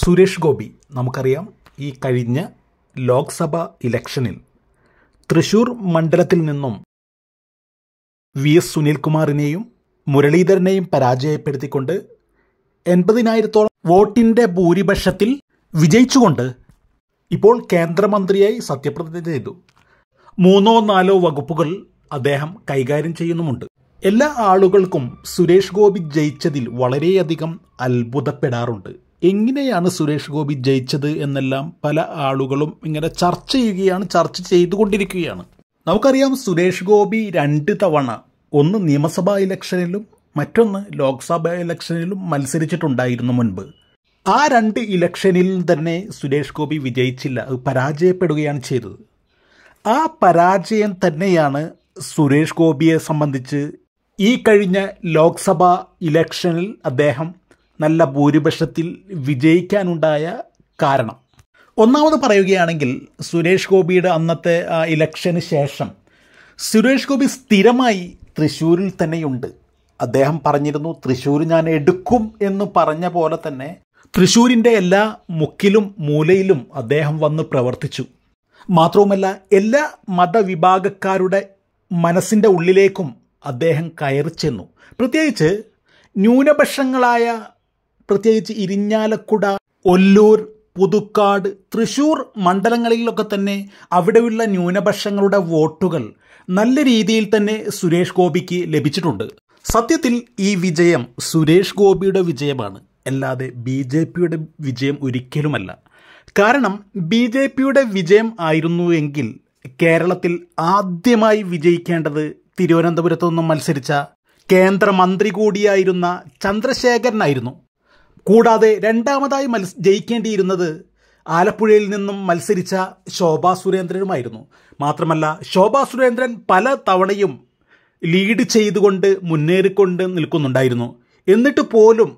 സുരേഷ് ഗോപി നമുക്കറിയാം ഈ കഴിഞ്ഞ ലോക്സഭ ഇലക്ഷനിൽ തൃശൂർ മണ്ഡലത്തിൽ നിന്നും വി എസ് സുനിൽകുമാറിനെയും മുരളീധരനെയും പരാജയപ്പെടുത്തിക്കൊണ്ട് എൺപതിനായിരത്തോളം വോട്ടിൻ്റെ ഭൂരിപക്ഷത്തിൽ വിജയിച്ചുകൊണ്ട് ഇപ്പോൾ കേന്ദ്രമന്ത്രിയായി സത്യപ്രതിജ്ഞ ചെയ്തു മൂന്നോ നാലോ വകുപ്പുകൾ അദ്ദേഹം കൈകാര്യം ചെയ്യുന്നുമുണ്ട് എല്ലാ ആളുകൾക്കും സുരേഷ് ഗോപി ജയിച്ചതിൽ വളരെയധികം അത്ഭുതപ്പെടാറുണ്ട് എങ്ങനെയാണ് സുരേഷ് ഗോപി ജയിച്ചത് എന്നെല്ലാം പല ആളുകളും ഇങ്ങനെ ചർച്ച ചെയ്യുകയാണ് ചർച്ച ചെയ്തുകൊണ്ടിരിക്കുകയാണ് നമുക്കറിയാം സുരേഷ് ഗോപി രണ്ട് തവണ ഒന്ന് നിയമസഭാ ഇലക്ഷനിലും മറ്റൊന്ന് ലോക്സഭാ ഇലക്ഷനിലും മത്സരിച്ചിട്ടുണ്ടായിരുന്നു മുൻപ് ആ രണ്ട് ഇലക്ഷനിൽ തന്നെ സുരേഷ് ഗോപി വിജയിച്ചില്ല പരാജയപ്പെടുകയാണ് ചെയ്തത് ആ പരാജയം തന്നെയാണ് സുരേഷ് ഗോപിയെ സംബന്ധിച്ച് ഈ കഴിഞ്ഞ ലോക്സഭാ ഇലക്ഷനിൽ അദ്ദേഹം നല്ല ഭൂരിപക്ഷത്തിൽ വിജയിക്കാനുണ്ടായ കാരണം ഒന്നാമത് പറയുകയാണെങ്കിൽ സുരേഷ് ഗോപിയുടെ അന്നത്തെ ഇലക്ഷന് ശേഷം സുരേഷ് ഗോപി സ്ഥിരമായി തൃശ്ശൂരിൽ തന്നെയുണ്ട് അദ്ദേഹം പറഞ്ഞിരുന്നു തൃശ്ശൂർ ഞാൻ എടുക്കും എന്ന് പറഞ്ഞ പോലെ തന്നെ തൃശ്ശൂരിൻ്റെ എല്ലാ മുക്കിലും മൂലയിലും അദ്ദേഹം വന്ന് പ്രവർത്തിച്ചു മാത്രവുമല്ല എല്ലാ മതവിഭാഗക്കാരുടെ മനസ്സിൻ്റെ ഉള്ളിലേക്കും അദ്ദേഹം കയറി ചെന്നു പ്രത്യേകിച്ച് ന്യൂനപക്ഷങ്ങളായ പ്രത്യേകിച്ച് ഇരിഞ്ഞാലക്കുട ഒല്ലൂർ പുതുക്കാട് തൃശൂർ മണ്ഡലങ്ങളിലൊക്കെ തന്നെ അവിടെയുള്ള ന്യൂനപക്ഷങ്ങളുടെ വോട്ടുകൾ നല്ല രീതിയിൽ തന്നെ സുരേഷ് ഗോപിക്ക് ലഭിച്ചിട്ടുണ്ട് സത്യത്തിൽ ഈ വിജയം സുരേഷ് ഗോപിയുടെ വിജയമാണ് അല്ലാതെ ബി ജെ പിയുടെ വിജയം ഒരിക്കലുമല്ല കാരണം ബി ജെ പിയുടെ വിജയം ആയിരുന്നു എങ്കിൽ കേരളത്തിൽ ആദ്യമായി വിജയിക്കേണ്ടത് തിരുവനന്തപുരത്തു നിന്നും മത്സരിച്ച കേന്ദ്രമന്ത്രി കൂടിയായിരുന്ന ചന്ദ്രശേഖരനായിരുന്നു കൂടാതെ രണ്ടാമതായി മത്സ ജയിക്കേണ്ടിയിരുന്നത് ആലപ്പുഴയിൽ നിന്നും മത്സരിച്ച ശോഭാ സുരേന്ദ്രനുമായിരുന്നു മാത്രമല്ല ശോഭാ സുരേന്ദ്രൻ പല തവണയും ലീഡ് ചെയ്തുകൊണ്ട് മുന്നേറിക്കൊണ്ട് നിൽക്കുന്നുണ്ടായിരുന്നു എന്നിട്ട് പോലും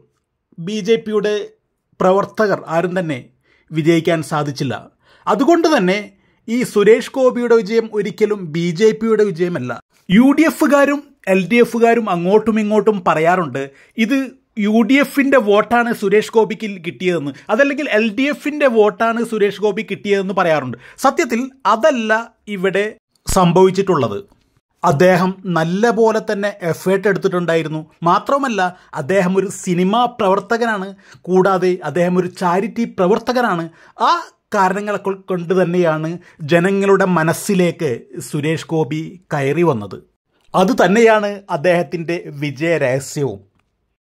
ബി ജെ പിയുടെ പ്രവർത്തകർ ആരും തന്നെ വിജയിക്കാൻ സാധിച്ചില്ല അതുകൊണ്ട് തന്നെ ഈ സുരേഷ് ഗോപിയുടെ വിജയം ഒരിക്കലും ബി ജെ പിയുടെ വിജയമല്ല യു ഡി എഫുകാരും എൽ ഡി എഫുകാരും അങ്ങോട്ടും ഇങ്ങോട്ടും പറയാറുണ്ട് ഇത് യു ഡി എഫിന്റെ വോട്ടാണ് സുരേഷ് ഗോപിക്ക് കിട്ടിയതെന്ന് അതല്ലെങ്കിൽ എൽ ഡി എഫിന്റെ വോട്ടാണ് സുരേഷ് ഗോപി കിട്ടിയതെന്ന് പറയാറുണ്ട് സത്യത്തിൽ അതല്ല ഇവിടെ സംഭവിച്ചിട്ടുള്ളത് അദ്ദേഹം നല്ല പോലെ തന്നെ എഫേർട്ട് എടുത്തിട്ടുണ്ടായിരുന്നു മാത്രമല്ല അദ്ദേഹം ഒരു സിനിമാ പ്രവർത്തകനാണ് കൂടാതെ അദ്ദേഹം ഒരു ചാരിറ്റി പ്രവർത്തകനാണ് ആ കാരണങ്ങളൊക്കെ കൊണ്ട് തന്നെയാണ് ജനങ്ങളുടെ മനസ്സിലേക്ക് സുരേഷ് ഗോപി കയറി വന്നത് അത് തന്നെയാണ് അദ്ദേഹത്തിൻ്റെ വിജയ രഹസ്യവും